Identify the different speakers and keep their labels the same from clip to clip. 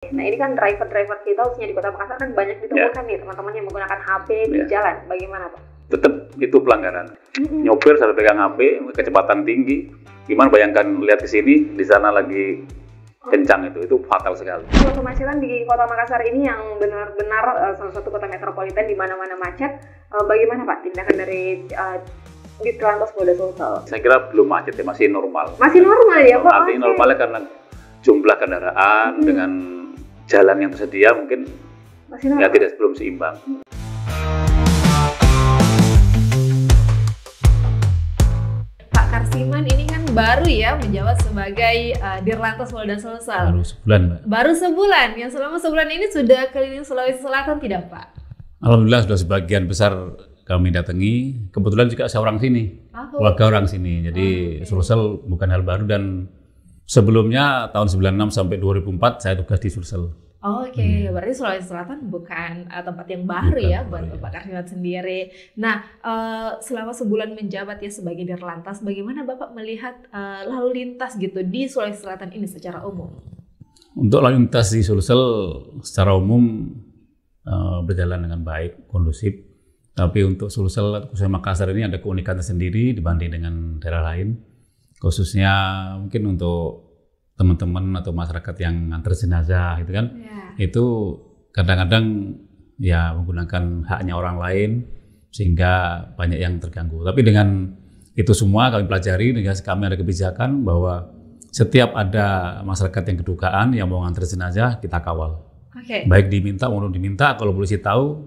Speaker 1: Nah ini kan driver-driver kita khususnya di Kota Makassar kan banyak ya. ditemukan yeah. nih teman-teman yang menggunakan HP yeah. di ya. jalan. Bagaimana Pak?
Speaker 2: Tetap itu pelanggaran. Mm-hmm. Nyopir sampai pegang HP, kecepatan tinggi. Gimana bayangkan lihat ke sini, di sana lagi kencang itu, itu fatal sekali.
Speaker 1: Untuk kemacetan di Kota Makassar ini yang benar-benar uh, salah satu kota metropolitan di mana-mana macet, uh, bagaimana Pak tindakan dari uh, di Telantas Polda Sulsel?
Speaker 2: Saya kira belum macet ya, masih normal. Masih
Speaker 1: normal ya Pak? Artinya normalnya
Speaker 2: karena jumlah kendaraan hmm. dengan jalan yang tersedia mungkin ya tidak belum seimbang.
Speaker 1: Hmm. Pak Karsiman ini kan baru ya menjawab sebagai uh, Dirlantas Polda Sulsel. Baru sebulan, Mbak. Baru sebulan. Yang selama sebulan ini sudah keliling Sulawesi Selatan tidak, Pak?
Speaker 2: Alhamdulillah sudah sebagian besar kami datangi. Kebetulan juga saya orang sini, oh. warga orang sini. Jadi ah, okay. Sulsel bukan hal baru dan sebelumnya tahun 96 sampai 2004 saya tugas di Sulsel.
Speaker 1: Oh, oke, okay. Iya. hmm. berarti Sulawesi Selatan bukan uh, tempat yang baru bukan, ya buat ya. Bapak sendiri. Nah, uh, selama sebulan menjabat ya sebagai Dirlantas, bagaimana Bapak melihat uh, lalu lintas gitu di Sulawesi Selatan ini secara umum?
Speaker 2: Untuk lalu lintas di Sulsel secara umum uh, berjalan dengan baik, kondusif. Tapi untuk Sulsel khususnya Makassar ini ada keunikan sendiri dibanding dengan daerah lain. Khususnya mungkin untuk teman-teman atau masyarakat yang antar jenazah gitu kan yeah. itu kadang-kadang ya menggunakan haknya orang lain sehingga banyak yang terganggu tapi dengan itu semua kami pelajari dengan kami ada kebijakan bahwa setiap ada masyarakat yang kedukaan yang mau ngantri jenazah kita kawal okay. baik diminta maupun diminta kalau polisi tahu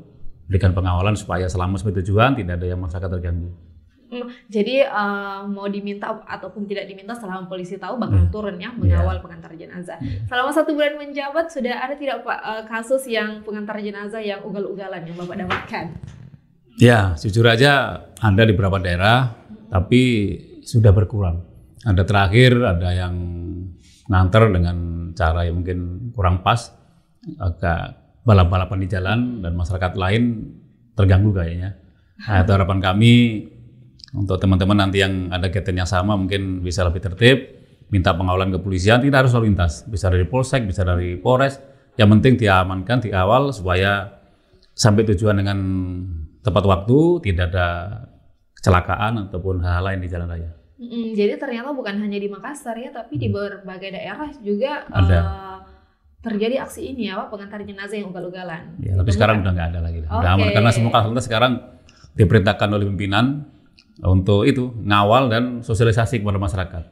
Speaker 2: berikan pengawalan supaya selama sampai tujuan tidak ada yang masyarakat terganggu
Speaker 1: jadi uh, mau diminta ataupun tidak diminta selama polisi tahu bakal iya. turun ya mengawal yeah. pengantar jenazah. Yeah. Selama satu bulan menjabat sudah ada tidak Pak uh, kasus yang pengantar jenazah yang ugal-ugalan yang Bapak dapatkan?
Speaker 2: Ya, jujur aja ada di beberapa daerah hmm. tapi sudah berkurang. Ada terakhir ada yang nganter dengan cara yang mungkin kurang pas agak balap-balapan di jalan dan masyarakat lain terganggu kayaknya. Nah, harapan kami untuk teman-teman nanti yang ada kegiatan yang sama mungkin bisa lebih tertib, minta pengawalan kepolisian, tidak harus lalu lintas. Bisa dari polsek, bisa dari polres. Yang penting diamankan, awal supaya sampai tujuan dengan tepat waktu, tidak ada kecelakaan ataupun hal-hal lain di jalan raya.
Speaker 1: Mm, jadi ternyata bukan hanya di Makassar ya, tapi mm. di berbagai daerah juga ada. Uh, terjadi aksi ini apa ya, pengantar jenazah yang ugal-ugalan.
Speaker 2: Ya, tapi sekarang udah nggak ada lagi. Okay. Udah aman karena semua kasus sekarang diperintahkan oleh pimpinan untuk itu ngawal dan sosialisasi kepada masyarakat.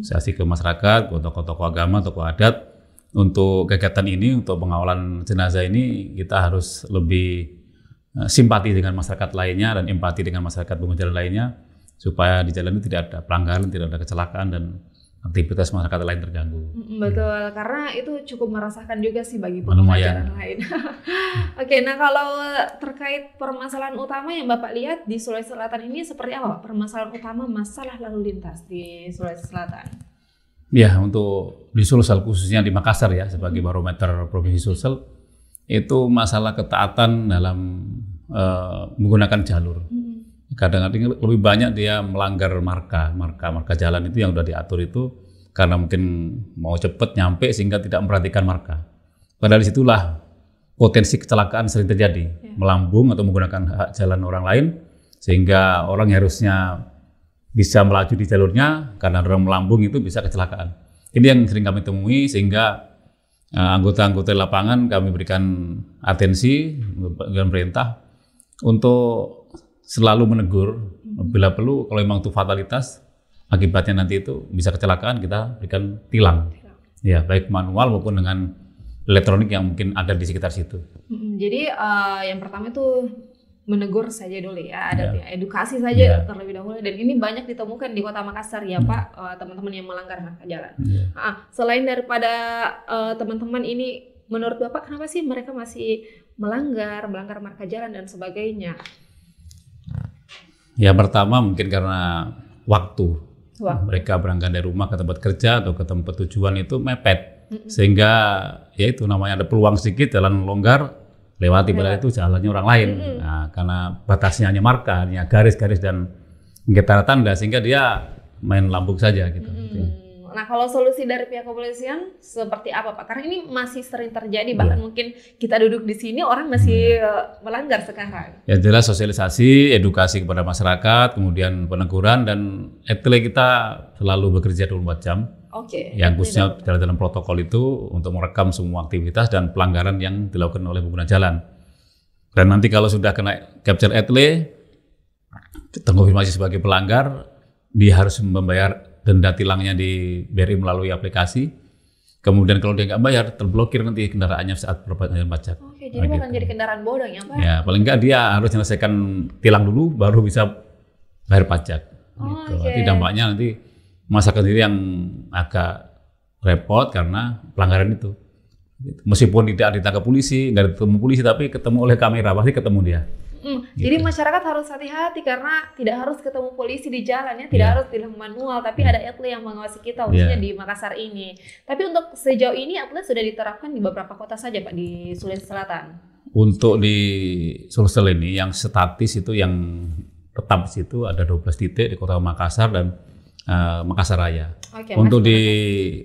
Speaker 2: Sosialisasi ke masyarakat, ke tokoh-tokoh agama, tokoh adat untuk kegiatan ini, untuk pengawalan jenazah ini kita harus lebih eh, simpati dengan masyarakat lainnya dan empati dengan masyarakat pengguna jalan lainnya supaya di jalan ini tidak ada pelanggaran, tidak ada kecelakaan dan aktivitas masyarakat lain terganggu.
Speaker 1: Betul, hmm. karena itu cukup merasakan juga sih bagi nah, pengajaran lain. Oke, Oke, nah kalau terkait permasalahan utama yang Bapak lihat di Sulawesi Selatan ini seperti apa Permasalahan utama masalah lalu lintas di Sulawesi Selatan.
Speaker 2: Ya, untuk di Sulsel khususnya di Makassar ya sebagai barometer provinsi Sulsel itu masalah ketaatan dalam uh, menggunakan jalur kadang-kadang lebih banyak dia melanggar marka, marka marka jalan itu yang sudah diatur itu karena mungkin mau cepat nyampe sehingga tidak memperhatikan marka. Padahal disitulah potensi kecelakaan sering terjadi, ya. melambung atau menggunakan hak jalan orang lain sehingga orang yang harusnya bisa melaju di jalurnya karena orang melambung itu bisa kecelakaan. Ini yang sering kami temui sehingga eh, anggota-anggota lapangan kami berikan atensi dengan perintah untuk selalu menegur hmm. bila perlu kalau memang itu fatalitas akibatnya nanti itu bisa kecelakaan kita berikan tilang. Ya, baik manual maupun dengan elektronik yang mungkin ada di sekitar situ.
Speaker 1: Hmm, jadi uh, yang pertama itu menegur saja dulu ya, ada yeah. Ya, edukasi saja yeah. terlebih dahulu. Dan ini banyak ditemukan di Kota Makassar ya hmm. Pak, teman eh, teman-teman yang melanggar marka jalan. Yeah. Iya. nah, selain daripada teman eh, teman-teman ini, menurut Bapak kenapa sih mereka masih melanggar, melanggar marka jalan dan sebagainya?
Speaker 2: Ya pertama mungkin karena waktu. Wah. Mereka berangkat dari rumah ke tempat kerja atau ke tempat tujuan itu mepet. Mm -mm. Sehingga ya itu namanya ada peluang sedikit jalan longgar lewati pada itu jalannya orang lain. Mm -hmm. Nah, karena batasnya hanya marka, hanya garis-garis dan getar tanda sehingga dia main lambung saja
Speaker 1: gitu. Mm -hmm. gitu. Nah, kalau solusi dari pihak kepolisian seperti apa, Pak? Karena ini masih sering terjadi, bahkan iya. mungkin kita duduk di sini orang masih iya. eh, melanggar sekarang.
Speaker 2: Ya jelas sosialisasi, edukasi kepada masyarakat, kemudian peneguran dan etle kita selalu bekerja 24 jam.
Speaker 1: Oke. Okay. Yang
Speaker 2: khususnya dalam protokol itu untuk merekam semua aktivitas dan pelanggaran yang dilakukan oleh pengguna jalan. Dan nanti kalau sudah kena capture etle terkonfirmasi sebagai pelanggar, dia harus membayar denda tilangnya di BRI melalui aplikasi. Kemudian kalau dia nggak bayar, terblokir nanti kendaraannya saat perpanjangan pajak.
Speaker 1: Oke, jadi nah, bukan gitu. jadi kendaraan bodong ya Pak? Ya,
Speaker 2: paling nggak dia harus menyelesaikan tilang dulu, baru bisa bayar pajak.
Speaker 1: Oh, gitu. okay. Nanti dampaknya
Speaker 2: nanti masyarakat sendiri yang agak repot karena pelanggaran itu. Gitu. Meskipun tidak ditangkap polisi, nggak ketemu polisi, tapi ketemu oleh kamera, pasti ketemu dia.
Speaker 1: Gitu. Jadi masyarakat harus hati-hati karena tidak harus ketemu polisi di jalan ya, tidak yeah. harus pilih manual, tapi ada iya. atlet yang mengawasi kita khususnya yeah. di Makassar ini. Tapi untuk sejauh ini atlet sudah diterapkan di beberapa kota saja Pak di Sulawesi Selatan.
Speaker 2: Untuk di Sulsel ini yang statis itu yang tetap situ ada 12 titik di Kota Makassar dan uh, Makassar Raya. Okay, Untuk di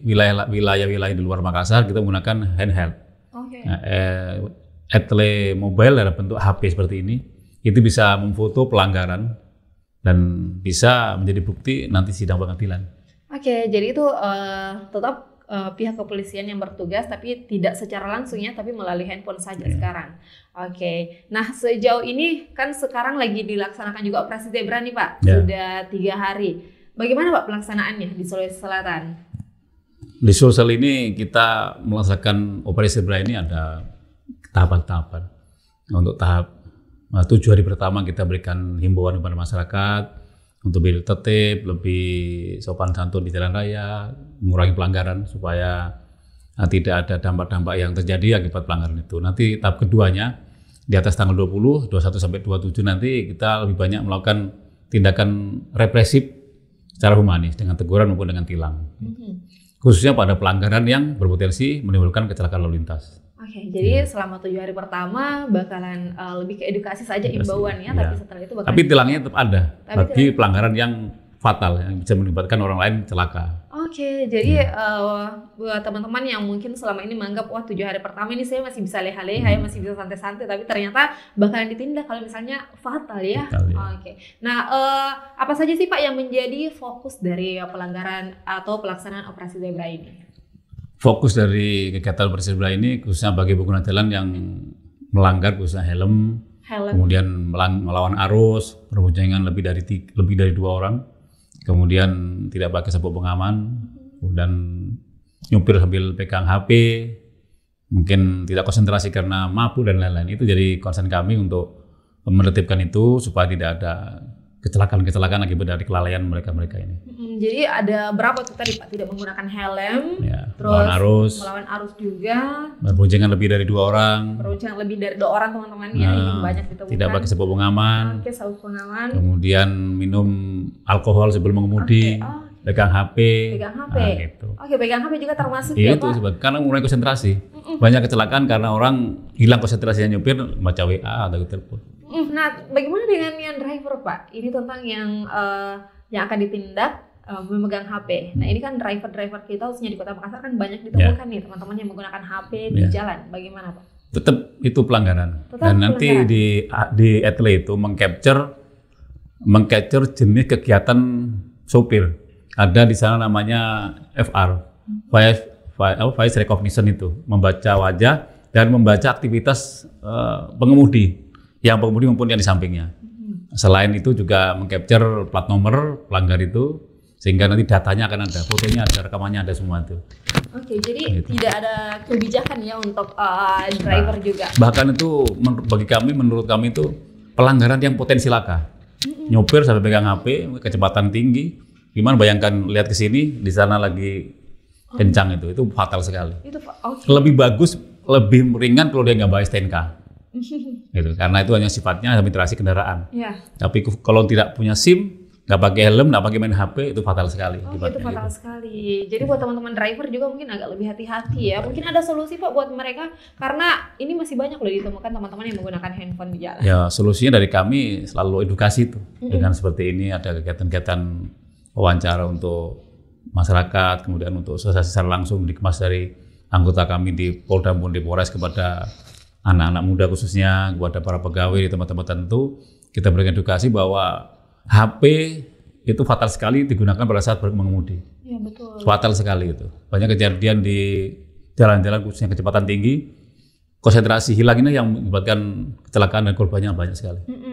Speaker 2: wilayah-wilayah di luar Makassar kita menggunakan handheld. Okay. Nah, eh, Etle mobile dalam bentuk HP seperti ini itu bisa memfoto pelanggaran dan bisa menjadi bukti nanti sidang pengadilan.
Speaker 1: Oke, jadi itu uh, tetap uh, pihak kepolisian yang bertugas tapi tidak secara langsungnya tapi melalui handphone saja yeah. sekarang. Oke. Nah, sejauh ini kan sekarang lagi dilaksanakan juga operasi zebra nih, Pak. Yeah. Sudah tiga hari. Bagaimana Pak pelaksanaannya di Sulawesi Selatan?
Speaker 2: Di Sulsel ini kita melaksanakan operasi zebra ini ada tahapan-tahapan. Untuk tahap nah, tujuh hari pertama kita berikan himbauan kepada masyarakat untuk lebih tertib, lebih sopan santun di jalan raya, mengurangi pelanggaran supaya nah, tidak ada dampak-dampak yang terjadi akibat pelanggaran itu. Nanti tahap keduanya di atas tanggal 20, 21 sampai 27 nanti kita lebih banyak melakukan tindakan represif secara humanis dengan teguran maupun dengan tilang. Mm -hmm. Khususnya pada pelanggaran yang berpotensi menimbulkan kecelakaan lalu lintas.
Speaker 1: Oke, okay, iya. jadi yeah. selama tujuh hari pertama bakalan uh, lebih ke edukasi saja imbauannya, yeah. tapi iya. setelah itu bakalan. Tapi tilangnya
Speaker 2: tetap ada tapi bagi tilang. pelanggaran yang fatal yang bisa melibatkan orang lain celaka.
Speaker 1: Oke, okay, jadi yeah. Iya. uh, buat teman-teman yang mungkin selama ini menganggap wah tujuh hari pertama ini saya masih bisa leha-leha, mm. masih bisa santai-santai, tapi ternyata bakalan ditindak kalau misalnya fatal ya. Fatal, ya. Oke, okay. nah uh, apa saja sih Pak yang menjadi fokus dari pelanggaran atau pelaksanaan operasi zebra ini?
Speaker 2: fokus dari kegiatan bersebra ini khususnya bagi pengguna jalan yang melanggar khususnya helm, helm. kemudian melawan arus, perbincangan lebih dari tiga, lebih dari dua orang, kemudian tidak pakai sabuk pengaman dan nyupir sambil pegang HP, mungkin tidak konsentrasi karena mabuk dan lain-lain itu jadi concern kami untuk menertibkan itu supaya tidak ada kecelakaan-kecelakaan akibat dari kelalaian mereka-mereka ini.
Speaker 1: Hmm, jadi ada berapa tuh tadi Pak tidak menggunakan helm, ya, terus melawan arus, melawan arus juga.
Speaker 2: Berboncengan lebih dari dua orang.
Speaker 1: Berboncengan lebih dari dua orang teman-teman ya, nah, ya, banyak ditemukan. Tidak pakai sabuk pengaman. pakai sabuk pengaman.
Speaker 2: Kemudian minum alkohol sebelum mengemudi. Okay, oh. Pegang HP, pegang
Speaker 1: HP, nah, gitu. oke pegang HP juga termasuk ya, itu, ya Pak?
Speaker 2: Itu karena mengurangi konsentrasi. Mm -mm. Banyak kecelakaan karena orang hilang konsentrasinya nyupir, baca WA atau telepon.
Speaker 1: Mm. Nah, bagaimana dengan yang driver Pak? Ini tentang yang uh, yang akan ditindak uh, memegang HP. Nah, ini kan driver-driver kita khususnya di Kota Makassar kan banyak ditemukan yeah. nih teman-teman yang menggunakan HP yeah. di ya. jalan. Bagaimana Pak?
Speaker 2: Tetap itu pelanggaran. Tetap Dan pelanggaran. nanti di di etle itu mengcapture mengcapture jenis kegiatan sopir. Ada di sana namanya FR, voice hmm. recognition itu, membaca wajah dan membaca aktivitas uh, pengemudi yang pengemudi maupun yang di sampingnya. Selain itu juga mengcapture plat nomor pelanggar itu sehingga nanti datanya akan ada, fotonya ada, rekamannya ada semua itu.
Speaker 1: Oke, jadi gitu. tidak ada kebijakan ya untuk uh, driver nah, juga.
Speaker 2: Bahkan itu bagi kami menurut kami itu pelanggaran yang potensi laka. Nyopir sampai pegang HP, kecepatan tinggi. Gimana bayangkan lihat ke sini di sana lagi oh. kencang oh. itu, itu fatal sekali. Itu okay. lebih bagus, lebih ringan kalau dia nggak bawa STNK. gitu karena itu hanya sifatnya administrasi kendaraan ya. tapi kalau tidak punya sim nggak pakai helm nggak pakai main hp itu fatal sekali oh,
Speaker 1: itu gitu. fatal gitu. sekali jadi buat teman-teman driver juga mungkin agak lebih hati-hati ya hmm. mungkin ada solusi pak buat mereka karena ini masih banyak loh ditemukan teman-teman yang menggunakan handphone di jalan ya
Speaker 2: solusinya dari kami selalu edukasi tuh mm -hmm. dengan seperti ini ada kegiatan-kegiatan wawancara untuk masyarakat kemudian untuk sosialisasi secara langsung dikemas dari anggota kami di Polda maupun Polres kepada anak-anak muda khususnya kepada para pegawai di tempat-tempat tertentu kita berikan edukasi bahwa HP itu fatal sekali digunakan pada saat mengemudi. Ya, betul. Fatal sekali itu. Banyak kejadian di jalan-jalan khususnya kecepatan tinggi, konsentrasi hilang ini yang menyebabkan kecelakaan dan korbannya banyak sekali.
Speaker 1: Mm -mm.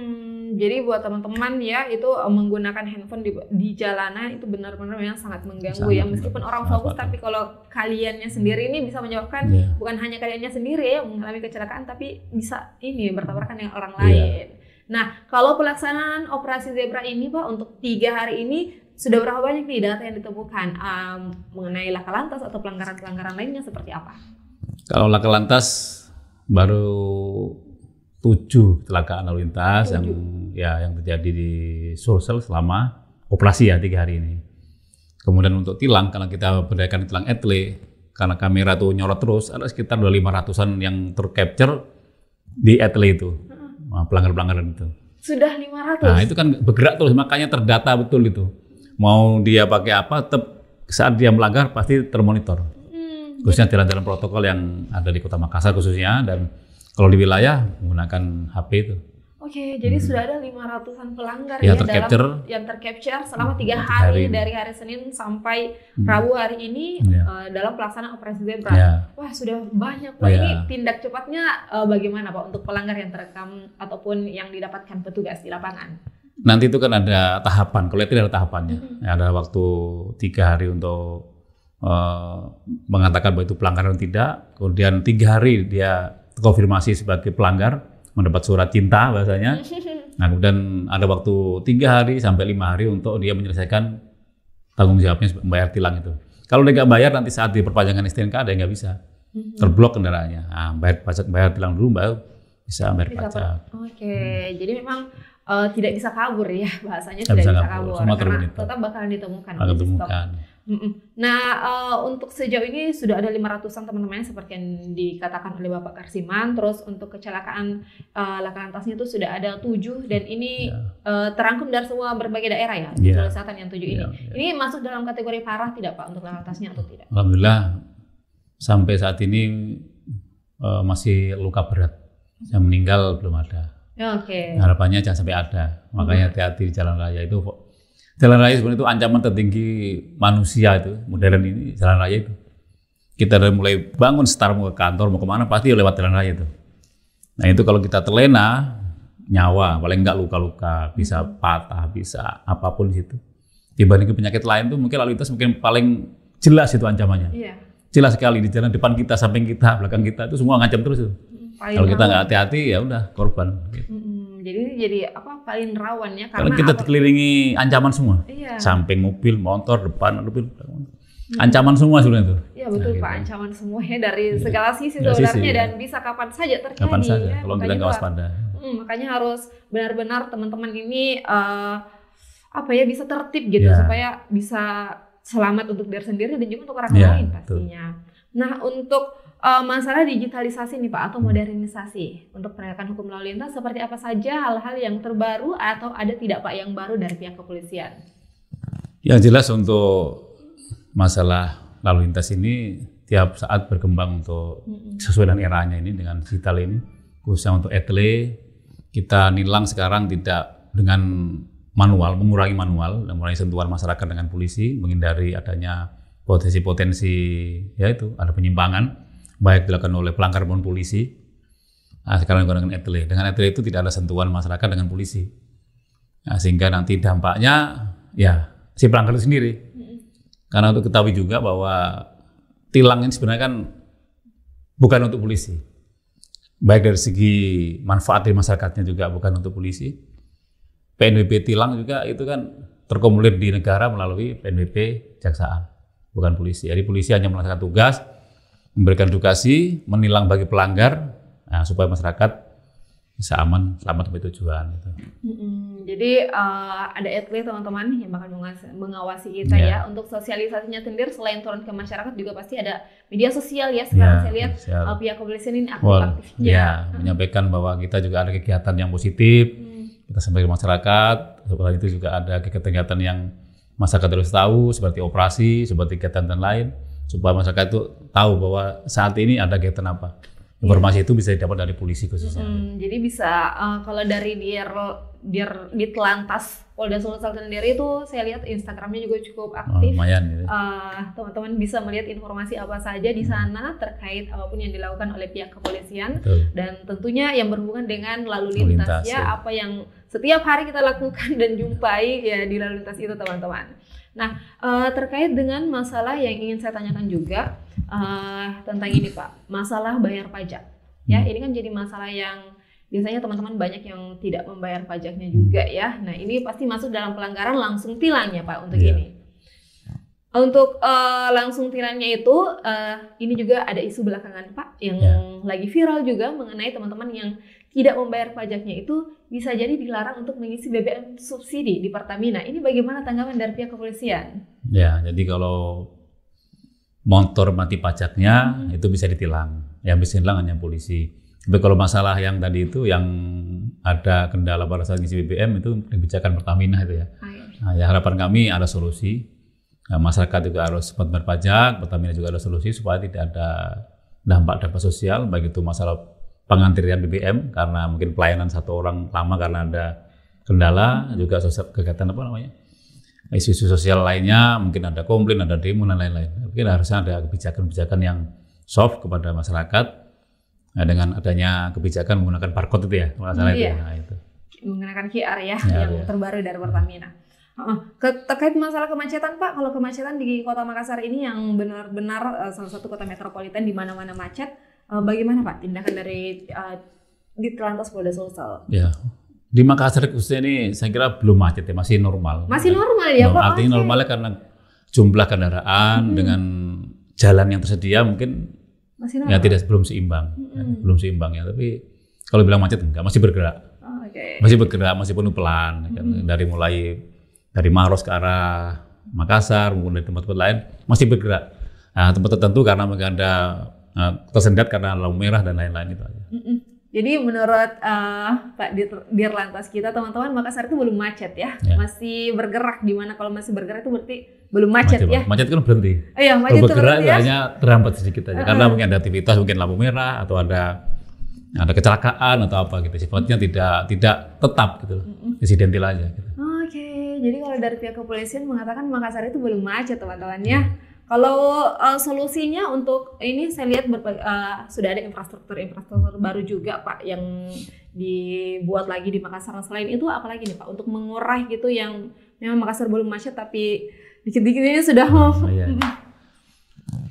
Speaker 1: Jadi buat teman-teman ya itu eh, menggunakan handphone di, di jalanan itu benar-benar memang sangat mengganggu sangat ya meskipun orang fokus tapi kalau kaliannya sendiri ini bisa menyebabkan yeah. bukan hanya kaliannya sendiri ya mengalami kecelakaan tapi bisa ini bertabrakan dengan orang yeah. lain. Nah, kalau pelaksanaan operasi zebra ini Pak untuk tiga hari ini sudah berapa banyak nih data yang ditemukan um, mengenai laka lantas atau pelanggaran-pelanggaran lainnya seperti apa?
Speaker 2: Kalau laka lantas baru tujuh kecelakaan lalu lintas tujuh. yang ya yang terjadi di Sulsel selama operasi ya tiga hari ini. Kemudian untuk tilang karena kita berdayakan tilang etle karena kamera tuh nyorot terus ada sekitar dua lima ratusan yang tercapture di etle itu. pelanggar-pelanggaran itu.
Speaker 1: Sudah 500. Nah, itu kan
Speaker 2: bergerak terus makanya terdata betul itu. Mau dia pakai apa tetap saat dia melanggar pasti termonitor. khususnya tilang tilang protokol yang ada di Kota Makassar khususnya dan kalau di wilayah menggunakan HP itu.
Speaker 1: Oke, jadi hmm. sudah ada 500-an pelanggar ya, yang ya tercapture. yang tercapture selama tiga hmm, hari, hari dari hari Senin sampai hmm. Rabu hari ini yeah. Ya. uh, dalam pelaksanaan operasi zebra. Ya. Yeah. Wah, sudah banyak. Wah, yeah. ini tindak cepatnya uh, bagaimana Pak untuk pelanggar yang terekam ataupun yang didapatkan petugas di lapangan?
Speaker 2: Nanti itu kan ada tahapan. Kalau itu ada tahapannya, hmm. ya, ada waktu tiga hari untuk uh, mengatakan bahwa itu pelanggaran tidak. Kemudian tiga hari dia terkonfirmasi sebagai pelanggar mendapat surat cinta bahasanya. Nah kemudian ada waktu tiga hari sampai lima hari untuk dia menyelesaikan tanggung jawabnya membayar tilang itu. Kalau dia nggak bayar nanti saat di STNK ada yang nggak bisa,
Speaker 1: mm-hmm.
Speaker 2: terblok kendaraannya. Nah, bayar pajak, bayar tilang dulu baru bisa bayar pajak.
Speaker 1: Oke, okay. hmm. jadi memang uh, tidak bisa kabur ya bahasanya tidak, tidak bisa kabur, kabur. karena tetap bakalan ditemukan. ditemukan. Nah, uh, untuk sejauh ini sudah ada 500-an teman teman seperti yang dikatakan oleh Bapak Karsiman. Terus untuk kecelakaan uh, eh, laka lantasnya itu sudah ada tujuh dan ini yeah. Iya. uh, terangkum dari semua berbagai daerah ya, yeah. kesehatan yang 7 ini. Yeah, iya. Ini masuk dalam kategori parah tidak Pak untuk laka lantasnya atau tidak?
Speaker 2: Alhamdulillah sampai saat ini uh, masih luka berat. Yang meninggal belum ada.
Speaker 1: Oke. Okay. Harapannya jangan
Speaker 2: sampai ada. Makanya hati-hati di jalan raya itu jalan raya sebenarnya itu ancaman tertinggi manusia itu modern ini jalan raya itu kita dari mulai bangun start mau ke kantor mau kemana pasti lewat jalan raya itu nah itu kalau kita terlena nyawa paling enggak luka-luka bisa patah bisa apapun di situ dibandingkan penyakit lain tuh mungkin lalu lintas mungkin paling jelas itu ancamannya iya. jelas sekali di jalan depan kita samping kita belakang kita itu semua ngancam terus itu
Speaker 1: hmm, kalau kita nggak
Speaker 2: hati-hati ya udah korban gitu.
Speaker 1: Mm -hmm jadi jadi apa paling rawan ya karena, kita apa,
Speaker 2: dikelilingi ancaman semua. Iya. Samping mobil, motor, depan mobil. Hmm. Ancaman semua sebenarnya itu.
Speaker 1: Ya betul nah, Pak, gitu. ancaman semuanya dari iya. segala sisi ya, sebenarnya sisi, iya. dan bisa kapan saja terjadi. Kapan saja, ya. kalau kita nggak waspada. Hmm, makanya harus benar-benar teman-teman ini uh, apa ya bisa tertib gitu ya. supaya bisa selamat untuk diri sendiri dan juga untuk orang ya, lain pastinya. Betul. Nah untuk uh, masalah digitalisasi nih Pak atau modernisasi untuk penegakan hukum lalu lintas seperti apa saja hal-hal yang terbaru atau ada tidak Pak yang baru dari pihak kepolisian?
Speaker 2: Yang jelas untuk masalah lalu lintas ini tiap saat berkembang untuk sesuai dengan eranya ini dengan digital ini khususnya untuk etle kita nilang sekarang tidak dengan manual mengurangi manual dan mengurangi sentuhan masyarakat dengan polisi menghindari adanya potensi-potensi ya itu ada penyimpangan baik dilakukan oleh pelanggar maupun polisi. Nah, sekarang digunakan etle Dengan etle itu tidak ada sentuhan masyarakat dengan polisi. Nah, sehingga nanti dampaknya ya si pelanggar itu sendiri. Karena untuk ketahui juga bahwa tilang ini sebenarnya kan bukan untuk polisi. Baik dari segi manfaat dari masyarakatnya juga bukan untuk polisi. PNBP tilang juga itu kan terkumulir di negara melalui PNBP jaksaan, bukan polisi. Jadi polisi hanya melaksanakan tugas, memberikan edukasi, menilang bagi pelanggar, nah, supaya masyarakat bisa aman, selamat sampai tujuan. Gitu.
Speaker 1: Mm-hmm. Jadi uh, ada atlet teman-teman yang bakal mengawasi kita yeah. ya. Untuk sosialisasinya sendiri selain turun ke masyarakat juga pasti ada media sosial ya. Sekarang yeah, saya lihat sosial. Eh, pihak kepolisian ini aktif
Speaker 2: well, Ya, yeah, uh-huh. menyampaikan bahwa kita juga ada kegiatan yang positif. Mm. Kita sampaikan masyarakat. Selain itu juga ada kegiatan-kegiatan yang masyarakat harus tahu seperti operasi, seperti kegiatan dan lain supaya masyarakat itu tahu bahwa saat ini ada kegiatan apa. Informasi itu bisa didapat dari polisi khususnya.
Speaker 1: Hmm, jadi bisa uh, kalau dari dir dir telantas Polda Sulsel sendiri itu saya lihat Instagramnya juga cukup oh, aktif. Oh, Gitu. Uh, teman-teman bisa melihat informasi apa saja di sana terkait apapun yang dilakukan oleh pihak kepolisian Betul. dan tentunya yang berhubungan dengan lalu lintas, lintas ya, ya apa yang setiap hari kita lakukan dan jumpai ya di lalu lintas itu teman-teman. Nah, uh, terkait dengan masalah yang ingin saya tanyakan juga uh, tentang ini Pak, masalah bayar pajak. Ya, hmm. ini kan jadi masalah yang biasanya teman-teman banyak yang tidak membayar pajaknya juga ya. Nah, ini pasti masuk dalam pelanggaran langsung tilang ya Pak untuk yeah. ini. Untuk uh, langsung tilangnya itu, uh, ini juga ada isu belakangan Pak yang yeah. lagi viral juga mengenai teman-teman yang tidak membayar pajaknya itu bisa jadi dilarang untuk mengisi BBM subsidi di Pertamina. Ini bagaimana tanggapan dari pihak kepolisian?
Speaker 2: Ya, jadi kalau motor mati pajaknya hmm. itu bisa ditilang. Yang bisa ditilang hanya polisi. Tapi kalau masalah yang tadi itu yang ada kendala pada saat ngisi BBM itu kebijakan Pertamina itu ya. Ah, iya. Nah, ya harapan kami ada solusi. Nah, masyarakat juga harus sempat berpajak, Pertamina juga ada solusi supaya tidak ada dampak dampak sosial baik itu masalah pengantrian BBM karena mungkin pelayanan satu orang lama karena ada kendala juga sosial, kegiatan apa namanya isu-isu sosial lainnya mungkin ada komplain ada demo dan lain-lain mungkin harusnya ada kebijakan-kebijakan yang soft kepada masyarakat nah, dengan adanya kebijakan menggunakan barcode itu ya masalah iya. itu, ya. nah, itu
Speaker 1: menggunakan QR ya, ya yang ya. terbaru dari Pertamina hmm. ke, terkait masalah kemacetan Pak, kalau kemacetan di Kota Makassar ini yang benar-benar eh, salah satu kota metropolitan di mana-mana macet, Eh, bagaimana Pak tindakan dari uh, di Telantas Polda Sulsel?
Speaker 2: Ya. Di Makassar khususnya ini saya kira belum macet ya, masih normal. Masih
Speaker 1: normal ya Pak? Artinya
Speaker 2: normalnya karena jumlah kendaraan hmm. dengan jalan yang tersedia mungkin
Speaker 1: masih ya normal. tidak belum seimbang, hmm. ya, belum
Speaker 2: seimbang ya. Tapi kalau bilang macet enggak, masih bergerak, oh, okay. masih bergerak, masih penuh pelan. Hmm. Kan. Dari mulai dari Maros ke arah Makassar maupun dari tempat-tempat lain masih bergerak. Nah, tempat tertentu karena ada uh, nah, tersendat karena lampu merah dan lain-lain itu aja.
Speaker 1: Mm Jadi menurut uh, Pak Lantas kita teman-teman Makassar itu belum macet ya, ya. masih bergerak. Di mana kalau masih bergerak itu berarti belum macet, macet ya? Macet kan
Speaker 2: berhenti. Oh, iya, macet kalau bergerak berhenti, ya. hanya terhambat sedikit aja uh -huh. karena mungkin ada aktivitas mungkin lampu merah atau ada ada kecelakaan atau apa gitu sifatnya -hmm. tidak tidak tetap gitu, mm -hmm. insidental aja. Gitu.
Speaker 1: Oke, okay. jadi kalau dari pihak kepolisian mengatakan Makassar itu belum macet teman temannya ya. ya. Kalau uh, solusinya untuk ini saya lihat berpeg- uh, eh, sudah ada infrastruktur-infrastruktur baru juga Pak yang dibuat lagi di Makassar. Nah, selain itu apalagi nih Pak untuk mengurai gitu yang memang Makassar belum macet tapi dikit-dikit ini sudah mau. Oh, iya. iya.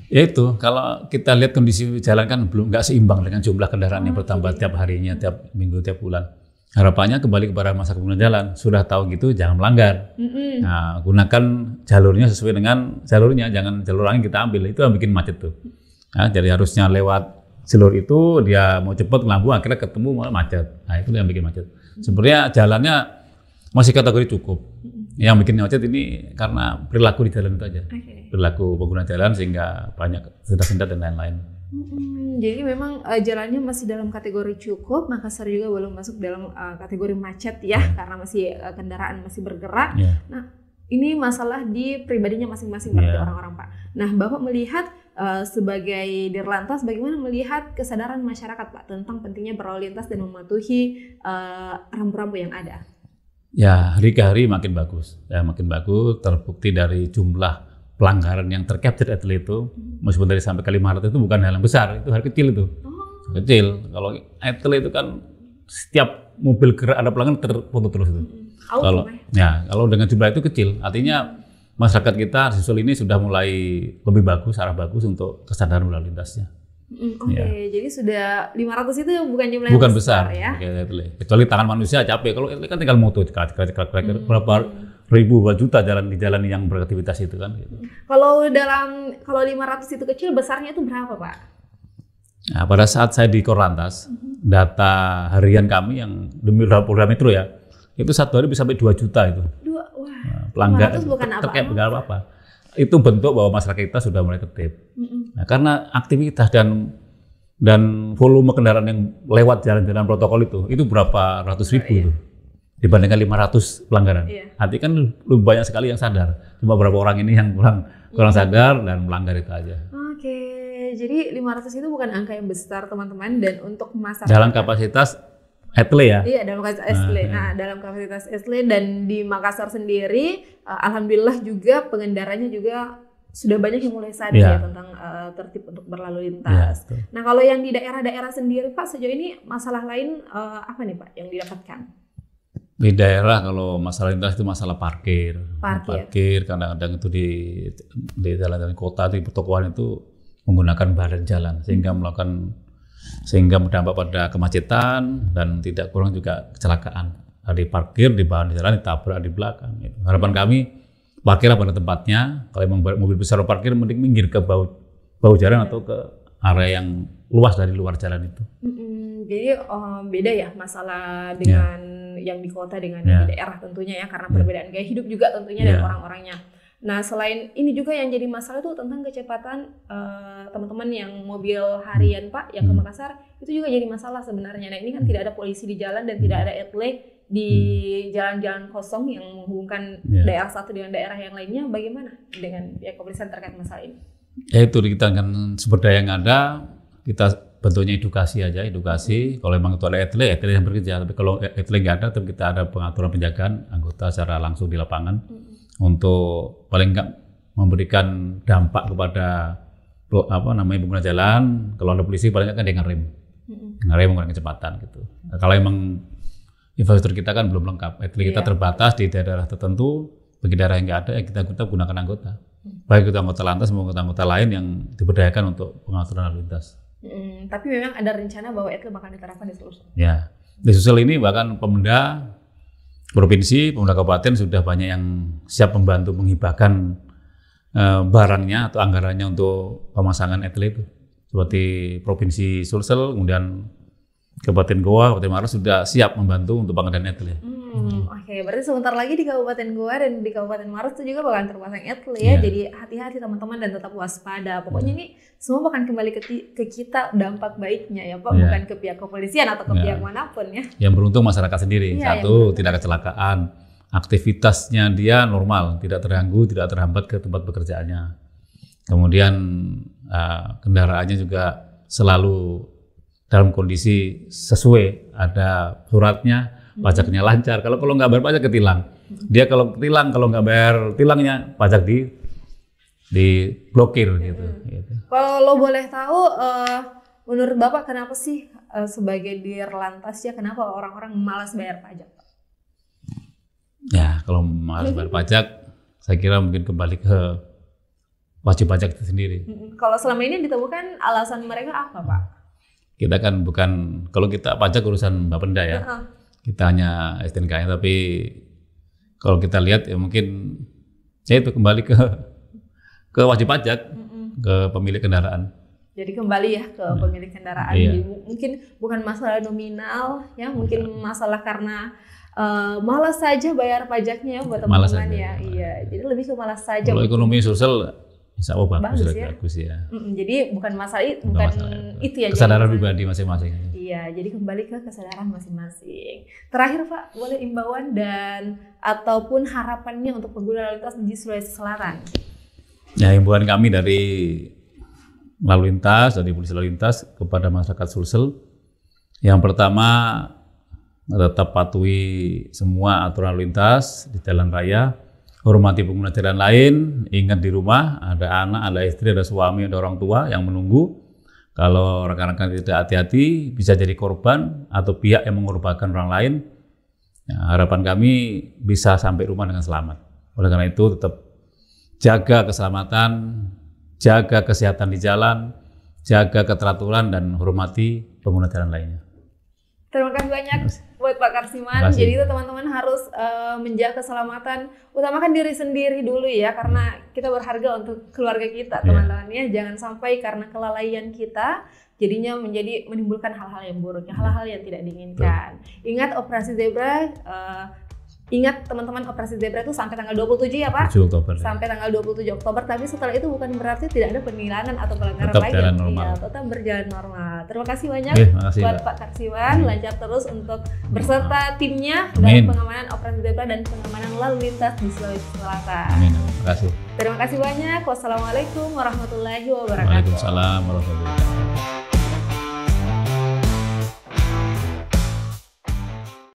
Speaker 2: Ya itu kalau kita lihat kondisi jalan kan belum nggak seimbang dengan jumlah kendaraan yang bertambah oh, iya. tiap harinya, tiap minggu, tiap bulan harapannya kembali kepada masa pengguna jalan sudah tahu gitu jangan melanggar mm-hmm. nah, gunakan jalurnya sesuai dengan jalurnya jangan jalur angin kita ambil itu yang bikin macet tuh nah, jadi harusnya lewat jalur itu dia mau cepat lampu akhirnya ketemu malah macet nah itu yang bikin macet sebenarnya jalannya masih kategori cukup yang bikin macet ini karena perilaku di jalan itu aja okay. perilaku pengguna jalan sehingga banyak sendat-sendat dan lain-lain
Speaker 1: Hmm, jadi memang uh, jalannya masih dalam kategori cukup. Makassar juga belum masuk dalam uh, kategori macet ya, iya. karena masih uh, kendaraan masih bergerak. Yeah. Nah, ini masalah di pribadinya masing-masing yeah. berarti orang-orang Pak. Nah, Bapak melihat uh, sebagai dirlantas bagaimana melihat kesadaran masyarakat Pak tentang pentingnya berlalu lintas dan mematuhi uh, rambu-rambu yang ada?
Speaker 2: Ya, hari ke hari makin bagus. Ya, makin bagus terbukti dari jumlah pelanggaran yang tercapture atlet itu meskipun dari sampai ke 500 itu bukan hal yang besar itu hal kecil itu oh. kecil kalau atlet itu kan setiap mobil gerak ada pelanggaran terfoto terus itu oh, kalau ya? ya kalau dengan jumlah itu kecil artinya masyarakat kita siswa ini sudah mulai lebih bagus arah bagus untuk kesadaran lalu lintasnya
Speaker 1: hmm, Oke, okay, ya. jadi sudah 500 itu bukan jumlah yang bukan besar, besar
Speaker 2: ya. Kecuali tangan manusia capek. Kalau kan tinggal moto kerak kerak kerak berapa hmm ribu juta jalan di jalan yang beraktivitas itu kan. Gitu.
Speaker 1: Kalau dalam kalau 500 itu kecil besarnya itu berapa pak?
Speaker 2: Nah, pada saat saya di Korlantas, mm -hmm. data harian kami yang demi Polda metro ya, itu satu hari bisa sampai 2 juta itu. Dua, wah. Nah, pelanggan itu bukan apa, -apa. apa, apa. Itu bentuk bahwa masyarakat kita sudah mulai tertib. Mm -hmm. Nah, karena aktivitas dan dan volume kendaraan yang lewat jalan-jalan protokol itu, itu berapa ratus ribu oh, iya. itu dibandingkan 500 pelanggaran. Iya. Artinya kan lebih banyak sekali yang sadar. Cuma beberapa orang ini yang kurang iya. kurang iya. sadar dan melanggar itu aja.
Speaker 1: Oke, okay. jadi 500 itu bukan angka yang besar teman-teman dan untuk masa dalam
Speaker 2: kapasitas Etle ya? Iya dalam kapasitas Etle. Nah, nah
Speaker 1: iya. dalam kapasitas Etle dan di Makassar sendiri, uh, alhamdulillah juga pengendaranya juga sudah banyak yang mulai sadar yeah. ya tentang uh, tertib untuk berlalu lintas. Yeah, iya, nah kalau yang di daerah-daerah sendiri Pak sejauh ini masalah lain uh, apa nih Pak yang didapatkan?
Speaker 2: di daerah kalau masalah lintas itu masalah parkir. Parkir. Parkir kadang-kadang itu di di jalan-jalan kota di pertokohan itu menggunakan badan jalan sehingga hmm. melakukan sehingga berdampak pada kemacetan dan tidak kurang juga kecelakaan. Nah, di parkir di bahan jalan ditabrak di belakang. Gitu. Harapan hmm. kami parkirlah pada tempatnya. Kalau memang mobil besar parkir mending minggir ke bau bau jalan atau ke area yang luas dari luar jalan itu.
Speaker 1: Mm -hmm. Jadi oh, beda ya masalah ya. dengan yang di kota dengan yeah. di daerah tentunya ya karena ya. perbedaan gaya hidup juga tentunya yeah. dan ya. orang-orangnya. Nah, selain ini juga yang jadi masalah itu tentang kecepatan teman eh, teman-teman yang mobil harian Pak yang ke hmm. Makassar itu juga jadi masalah sebenarnya. Nah, ini kan hmm. tidak ada polisi di jalan dan hmm. tidak ada etle di jalan-jalan kosong yang menghubungkan yeah. daerah satu dengan daerah yang lainnya. Bagaimana dengan ya, kepolisian terkait masalah ini?
Speaker 2: Ya itu kita akan sumber daya yang ada kita bentuknya edukasi aja edukasi kalau memang itu ada etle etle yang bekerja tapi kalau etle nggak ada tapi kita ada pengaturan penjagaan anggota secara langsung di lapangan hmm. untuk paling nggak memberikan dampak kepada apa namanya pengguna jalan kalau ada polisi paling nggak kan rem ngerem hmm. rem mengurangi kecepatan gitu hmm. kalau emang infrastruktur kita kan belum lengkap etle yeah. kita iya. terbatas di daerah tertentu bagi daerah yang nggak ada ya kita, kita gunakan anggota mm. baik itu anggota lantas maupun anggota-anggota lain yang diberdayakan untuk pengaturan lalu lintas.
Speaker 1: Hmm, tapi memang ada rencana bahwa itu bakal diterapkan di seluruh.
Speaker 2: Ya, di sosial ini bahkan pemuda provinsi, pemuda kabupaten sudah banyak yang siap membantu menghibahkan eh, barangnya atau anggarannya untuk pemasangan etle itu. Seperti provinsi Sulsel, kemudian Kabupaten Goa, Kabupaten Maros sudah siap membantu untuk pengadaan etle. Ya.
Speaker 1: Hmm, hmm, Oke, okay. berarti sebentar lagi di Kabupaten Goa dan di Kabupaten Maros itu juga bakalan terpasang etle ya. Iya. Jadi hati-hati teman-teman dan tetap waspada. Pokoknya yeah. ini semua akan kembali ke, ke kita dampak baiknya ya Pak, yeah. bukan ke pihak kepolisian atau ke yeah. pihak manapun ya.
Speaker 2: Yang beruntung masyarakat sendiri. Yeah, Satu, tidak kecelakaan. Aktivitasnya dia normal, tidak terganggu, tidak terhambat ke tempat pekerjaannya. Kemudian uh, kendaraannya juga selalu dalam kondisi sesuai ada suratnya hmm. pajaknya lancar kalau kalau nggak bayar pajak ketilang hmm. dia kalau ketilang kalau nggak bayar tilangnya pajak di di blokir gitu, hmm. gitu.
Speaker 1: Kalau lo boleh tahu, uh, menurut bapak kenapa sih uh, sebagai dirlantas ya kenapa orang-orang malas bayar pajak?
Speaker 2: Ya kalau malas bayar pajak, saya kira mungkin kembali ke wajib pajak itu sendiri.
Speaker 1: Kalau selama ini ditemukan alasan mereka apa pak?
Speaker 2: kita kan bukan kalau kita pajak urusan Mbak ya. Uh -huh. Kita hanya STNK nya tapi kalau kita lihat ya mungkin ya itu kembali ke ke wajib pajak, uh ke pemilik kendaraan.
Speaker 1: Jadi kembali ya ke nah, pemilik kendaraan. Iya. Jadi, mungkin bukan masalah nominal ya, mungkin Bukan. Iya. masalah karena uh, malas saja bayar pajaknya ya buat teman-teman ya. Iya. iya, jadi lebih ke malas saja. Kalau
Speaker 2: ekonomi sosial Insya Allah bagus, bagus ya. bagus ya.
Speaker 1: Mm-mm, jadi bukan masalah bukan, bukan masalah, itu ya. Kesadaran
Speaker 2: pribadi masing-masing.
Speaker 1: Iya, jadi kembali ke kesadaran masing-masing. Terakhir Pak, boleh imbauan dan ataupun harapannya untuk pengguna lalu lintas di Sulawesi Selatan?
Speaker 2: Ya, imbauan kami dari lalu lintas, dari polisi lalu lintas kepada masyarakat Sulsel. Yang pertama, tetap patuhi semua aturan lalu lintas di jalan raya hormati pengguna jalan lain, ingat di rumah ada anak, ada istri, ada suami, ada orang tua yang menunggu. Kalau rekan-rekan tidak hati-hati, bisa jadi korban atau pihak yang mengorbankan orang lain. Ya, harapan kami bisa sampai rumah dengan selamat. Oleh karena itu, tetap jaga keselamatan, jaga kesehatan di jalan, jaga keteraturan, dan hormati pengguna jalan lainnya.
Speaker 1: Terima kasih banyak buat Pak Karsiman. Jadi itu teman-teman harus uh, menjaga keselamatan, utamakan diri sendiri dulu ya karena kita berharga untuk keluarga kita, iya. teman-teman yeah. ya. Jangan sampai karena kelalaian kita jadinya menjadi menimbulkan hal-hal yang buruk, hal-hal yang tidak diinginkan. Ingat operasi zebra uh, Ingat teman-teman operasi zebra itu sampai tanggal 27 ya Pak? 7 Oktober. Ya. Sampai ya. tanggal 27 Oktober, tapi setelah itu bukan berarti tidak ada penilangan atau pelanggaran tetap lagi. Jalan iya, normal. Ya, tetap berjalan normal. Terima kasih banyak eh, makasih, buat Pak, Pak Tarsiwan, hmm. lancar terus untuk berserta timnya amin. dalam pengamanan operasi zebra dan pengamanan lalu lintas di Sulawesi Selatan. amin. Terima kasih. Terima kasih banyak. Wassalamualaikum warahmatullahi wabarakatuh. Waalaikumsalam
Speaker 2: warahmatullahi wabarakatuh.